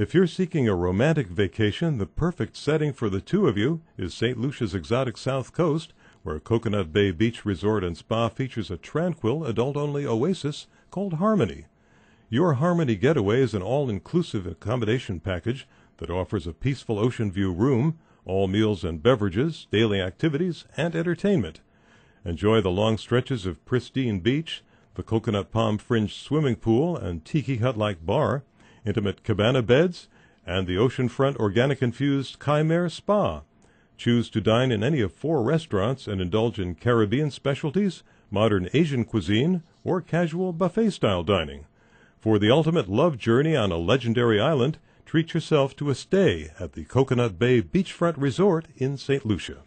If you're seeking a romantic vacation, the perfect setting for the two of you is St. Lucia's exotic South Coast, where Coconut Bay Beach Resort and Spa features a tranquil adult only oasis called Harmony. Your Harmony Getaway is an all inclusive accommodation package that offers a peaceful ocean view room, all meals and beverages, daily activities, and entertainment. Enjoy the long stretches of pristine beach, the coconut palm fringed swimming pool, and tiki hut like bar intimate cabana beds, and the oceanfront organic infused Chimere Spa. Choose to dine in any of four restaurants and indulge in Caribbean specialties, modern Asian cuisine, or casual buffet style dining. For the ultimate love journey on a legendary island, treat yourself to a stay at the Coconut Bay Beachfront Resort in St. Lucia.